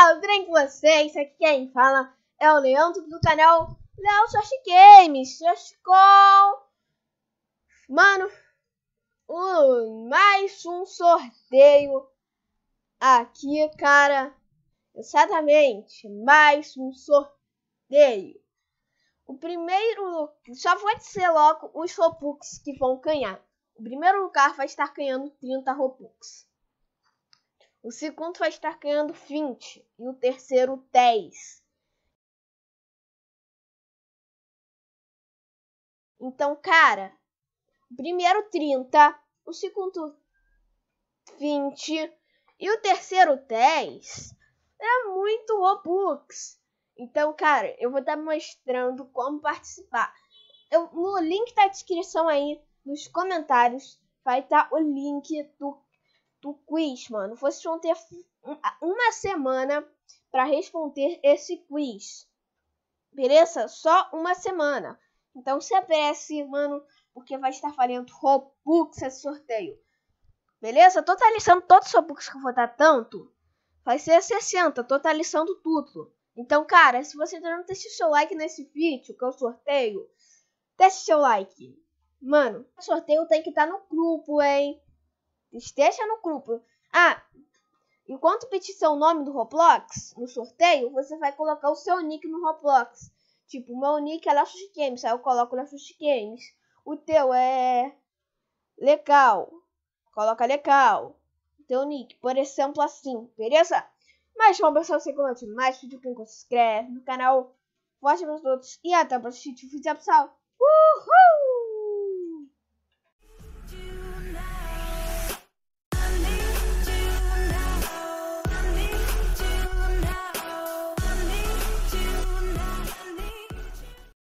Olá, tudo bem com vocês? Aqui quem fala é o Leandro do canal Leo Short Games. Chascou! Mano, um, mais um sorteio aqui, cara. Exatamente, mais um sorteio. O primeiro, só vai ser logo os Robux que vão ganhar. O primeiro lugar vai estar ganhando 30 Robux. O segundo vai estar ganhando 20 e o terceiro 10. Então, cara, o primeiro 30, o segundo 20 e o terceiro 10 é muito Robux. Então, cara, eu vou estar mostrando como participar. Eu, no link da descrição aí, nos comentários, vai estar o link do do quiz, mano. Vocês vão ter uma semana para responder esse quiz. Beleza? Só uma semana. Então se apresse, mano, porque vai estar valendo Robux esse sorteio. Beleza? Totalizando todos os Robux que eu vou dar tanto, vai ser 60, totalizando tudo. Então, cara, se você ainda não deixou seu like nesse vídeo, que é o sorteio, deixe seu like. Mano, sorteio tem que estar tá no grupo, hein? Esteja no grupo. Ah, enquanto pedir seu nome do Roblox no sorteio, você vai colocar o seu nick no Roblox. Tipo, o meu nick é Laços Games, aí eu coloco Laços Games. O teu é legal. Coloca legal. teu nick, por exemplo, assim, beleza? Mas vamos pessoal, você curte mais vídeo, quem se inscreve no canal. Forte abraço a todos e até o próximo vídeo, pessoal. Uhul!